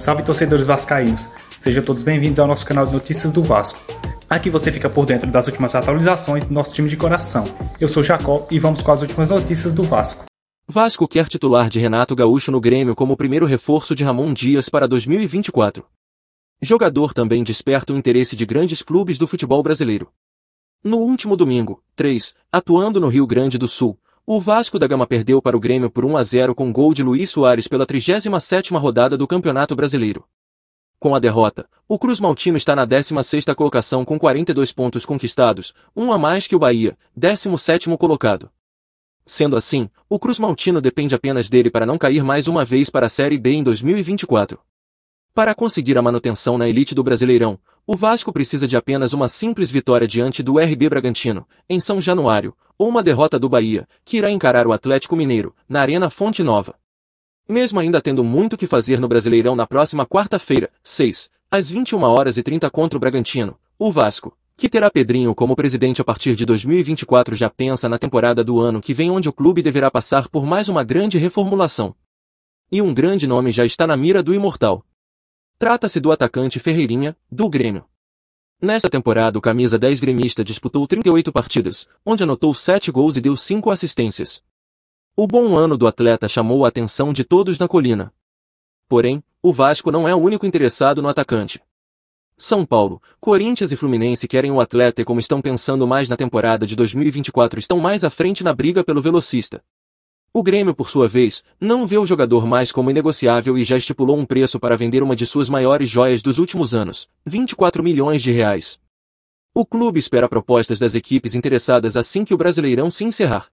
Salve torcedores vascaínos, sejam todos bem-vindos ao nosso canal de notícias do Vasco. Aqui você fica por dentro das últimas atualizações do nosso time de coração. Eu sou Jacó e vamos com as últimas notícias do Vasco. Vasco quer titular de Renato Gaúcho no Grêmio como primeiro reforço de Ramon Dias para 2024. Jogador também desperta o interesse de grandes clubes do futebol brasileiro. No último domingo, 3, atuando no Rio Grande do Sul, o Vasco da Gama perdeu para o Grêmio por 1 a 0 com gol de Luiz Soares pela 37ª rodada do Campeonato Brasileiro. Com a derrota, o Cruz Maltino está na 16ª colocação com 42 pontos conquistados, um a mais que o Bahia, 17º colocado. Sendo assim, o Cruz Maltino depende apenas dele para não cair mais uma vez para a Série B em 2024. Para conseguir a manutenção na elite do Brasileirão, o Vasco precisa de apenas uma simples vitória diante do RB Bragantino, em São Januário, ou uma derrota do Bahia, que irá encarar o Atlético Mineiro, na Arena Fonte Nova. Mesmo ainda tendo muito que fazer no Brasileirão na próxima quarta-feira, 6, às 21 horas e 30 contra o Bragantino, o Vasco, que terá Pedrinho como presidente a partir de 2024 já pensa na temporada do ano que vem onde o clube deverá passar por mais uma grande reformulação. E um grande nome já está na mira do imortal. Trata-se do atacante Ferreirinha, do Grêmio. Nesta temporada o camisa 10 gremista disputou 38 partidas, onde anotou 7 gols e deu 5 assistências. O bom ano do atleta chamou a atenção de todos na colina. Porém, o Vasco não é o único interessado no atacante. São Paulo, Corinthians e Fluminense querem o atleta e como estão pensando mais na temporada de 2024 estão mais à frente na briga pelo velocista. O Grêmio, por sua vez, não vê o jogador mais como inegociável e já estipulou um preço para vender uma de suas maiores joias dos últimos anos, 24 milhões de reais. O clube espera propostas das equipes interessadas assim que o Brasileirão se encerrar.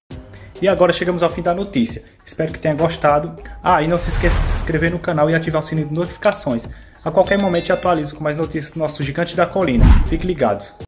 E agora chegamos ao fim da notícia. Espero que tenha gostado. Ah, e não se esqueça de se inscrever no canal e ativar o sininho de notificações. A qualquer momento atualizo com mais notícias do nosso gigante da colina. Fique ligado.